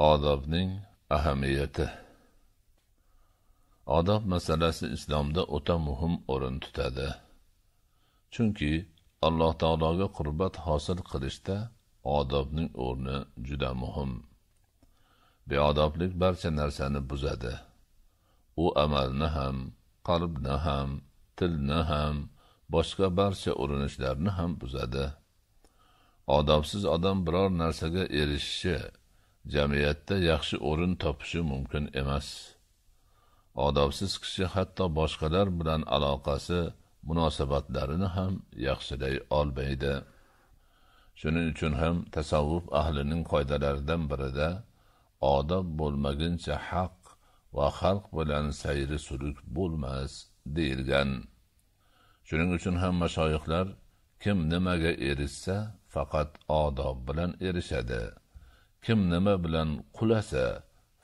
odobning ahamiyati odob masalasi islomda o'ta muhim o'rin tutadi chunki alloh taologa qurbat hosil qilishda odobning o'rni juda muhim beodoblik barcha narsani buzadi u amalni ham qalbni ham tilni ham boshqa barcha urinishlarni ham buzadi odobsiz odam biror narsaga erishishi jamiyatda yaxshi o'rin topishi mumkin emas odobsiz kishi hatto boshqalar bilan aloqasi munosabatlarini ham yaxshilay olmaydi shuning uchun ham tasavvuf ahlining qoidalaridan birida odob bo'lmaguncha haq va xalq bilan sayri suluk bo'lmas deyilgan shuning uchun ham mashoyihlar kim nimaga erishsa faqat odob bilan erishadi kim nima bilan qulasa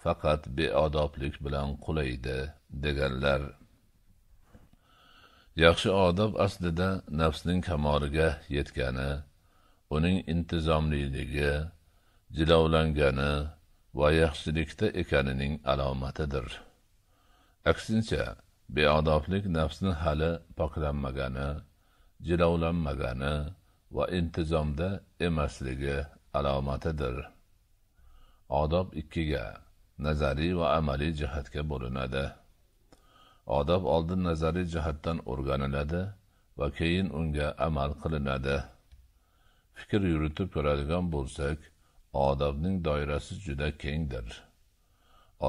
faqat beodoblik bilan qulaydi deganlar yaxshi odob aslida nafsning kamoliga yetgani uning intizomliligi jilovlangani va yaxshilikda ekanining alomatidir aksincha beodoblik nafsni hali poklanmagani jilovlanmagani va intizomda emasligi alomatidir odob ikkiga nazariy va amaliy jihatga bo'linadi odob oldin nazariy jihatdan o'rganiladi va keyin unga amal qilinadi fikr yuritib ko'radigan bo'lsak odobning doirasi juda kengdir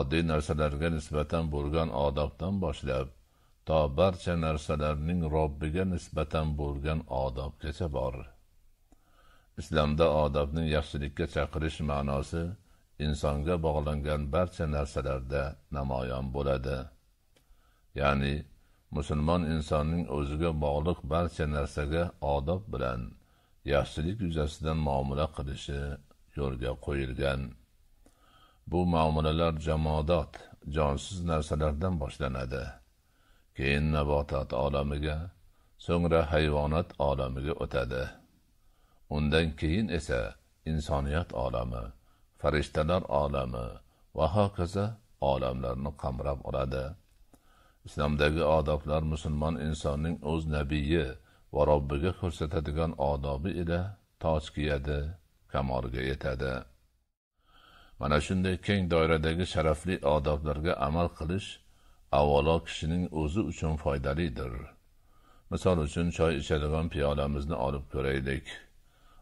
oddiy narsalarga nisbatan bo'lgan odobdan boshlab to barcha narsalarning robbiga nisbatan bo'lgan odobgacha bor islomda odobning yaxshilikka chaqirish ma'nosi insonga bog'langan barcha narsalarda namoyon bo'ladi ya'ni musulmon insonning o'ziga bog'liq barcha narsaga odob bilan yaxshilik yuzasidan muomala qilishi yo'lga qo'yilgan bu muomalalar jamodot jonsiz narsalardan boshlanadi keyin nabotot olamiga so'ngra hayvonot olamiga o'tadi undan keyin esa insoniyat olami farishtalar olami va hokazo olamlarni qamrab oladi islomdagi odoblar musulmon insonning o'z nabiyi va robbiga ko'rsatadigan odobi ila toj kiyadi kamolga yetadi mana shunday keng doiradagi sharafli odoblarga amal qilish avvalo kishining o'zi uchun foydalidir misol uchun choy ichadigan piyolamizni olib ko'raylik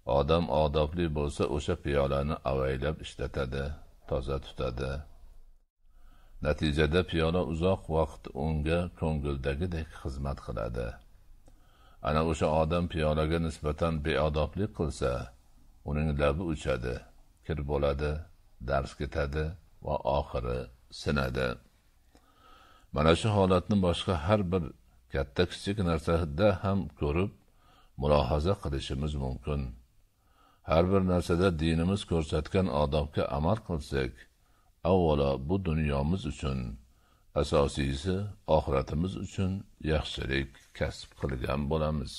odam odobli bo'lsa o'sha piyolani avaylab ishlatadi toza tutadi natijada piyola uzoq vaqt unga ko'ngildagidek xizmat qiladi ana o'sha odam piyolaga nisbatan beodoblik qilsa uning labi uchadi kir bo'ladi dars ketadi va oxiri sinadi mana shu holatni boshqa har bir katta kichik narsada ham ko'rib mulohaza qilishimiz mumkin har bir narsada dinimiz ko'rsatgan odobga amal qilsak avvalo bu dunyomiz uchun asosiysi oxiratimiz uchun yaxshilik kasb qilgan bo'lamiz